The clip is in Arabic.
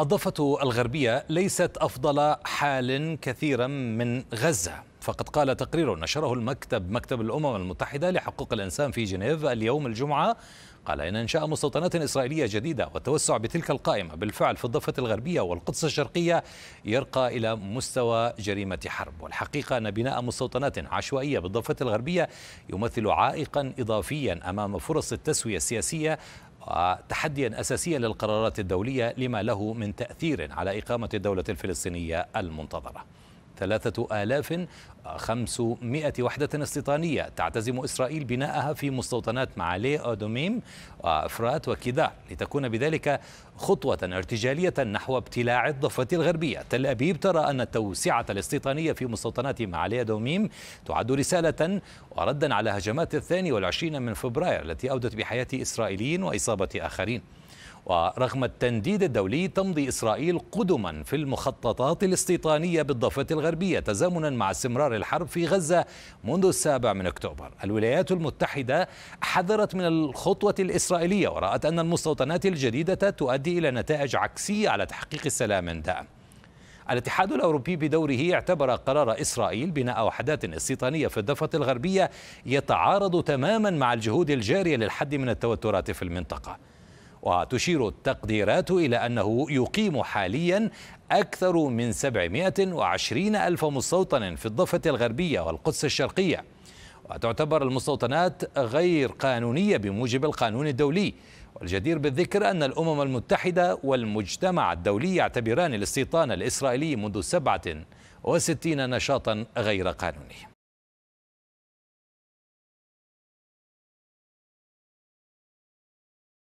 الضفة الغربية ليست أفضل حال كثيرا من غزة فقد قال تقرير نشره المكتب مكتب الأمم المتحدة لحقوق الإنسان في جنيف اليوم الجمعة قال إن إنشاء مستوطنات إسرائيلية جديدة والتوسع بتلك القائمة بالفعل في الضفة الغربية والقدس الشرقية يرقى إلى مستوى جريمة حرب والحقيقة أن بناء مستوطنات عشوائية بالضفة الغربية يمثل عائقا إضافيا أمام فرص التسوية السياسية وتحديا أساسيا للقرارات الدولية لما له من تأثير على إقامة الدولة الفلسطينية المنتظرة ثلاثة آلاف خمسمائة وحدة استيطانية تعتزم إسرائيل بناءها في مستوطنات معالي أودوميم وأفرات وكيدار لتكون بذلك خطوة ارتجالية نحو ابتلاع الضفة الغربية تل أبيب ترى أن التوسعة الاستيطانية في مستوطنات معالي أودوميم تعد رسالة وردا على هجمات الثاني والعشرين من فبراير التي أودت بحياة إسرائيليين وإصابة آخرين ورغم التنديد الدولي تمضي إسرائيل قدما في المخططات الاستيطانية بالضفة الغربية تزامنا مع استمرار الحرب في غزة منذ السابع من أكتوبر الولايات المتحدة حذرت من الخطوة الإسرائيلية ورأت أن المستوطنات الجديدة تؤدي إلى نتائج عكسية على تحقيق السلام الدائم الاتحاد الأوروبي بدوره اعتبر قرار إسرائيل بناء وحدات استيطانية في الضفة الغربية يتعارض تماما مع الجهود الجارية للحد من التوترات في المنطقة وتشير التقديرات إلى أنه يقيم حاليا أكثر من 720 ألف مستوطن في الضفة الغربية والقدس الشرقية وتعتبر المستوطنات غير قانونية بموجب القانون الدولي والجدير بالذكر أن الأمم المتحدة والمجتمع الدولي يعتبران الاستيطان الإسرائيلي منذ 67 نشاطا غير قانوني